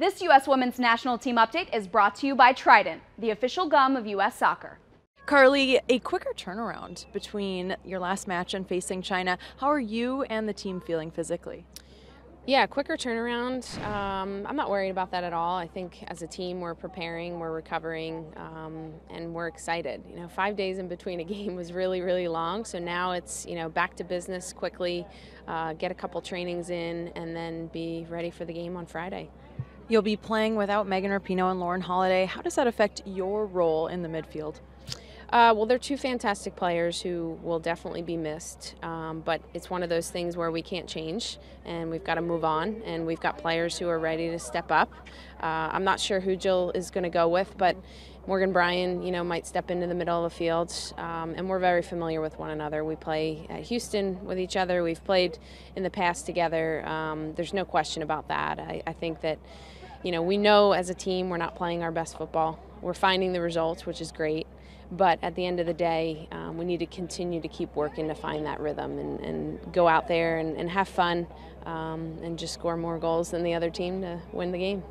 This U.S. Women's National Team update is brought to you by Trident, the official gum of U.S. soccer. Carly, a quicker turnaround between your last match and facing China. How are you and the team feeling physically? Yeah, quicker turnaround. Um, I'm not worried about that at all. I think as a team, we're preparing, we're recovering, um, and we're excited. You know, five days in between a game was really, really long. So now it's you know back to business quickly, uh, get a couple trainings in, and then be ready for the game on Friday. You'll be playing without Megan Rapinoe and Lauren Holiday. How does that affect your role in the midfield? Uh, well, they're two fantastic players who will definitely be missed, um, but it's one of those things where we can't change and we've got to move on, and we've got players who are ready to step up. Uh, I'm not sure who Jill is going to go with, but Morgan Bryan, you know, might step into the middle of the field, um, and we're very familiar with one another. We play at Houston with each other. We've played in the past together. Um, there's no question about that. I, I think that you know, we know as a team we're not playing our best football. We're finding the results, which is great. But at the end of the day, um, we need to continue to keep working to find that rhythm and, and go out there and, and have fun um, and just score more goals than the other team to win the game.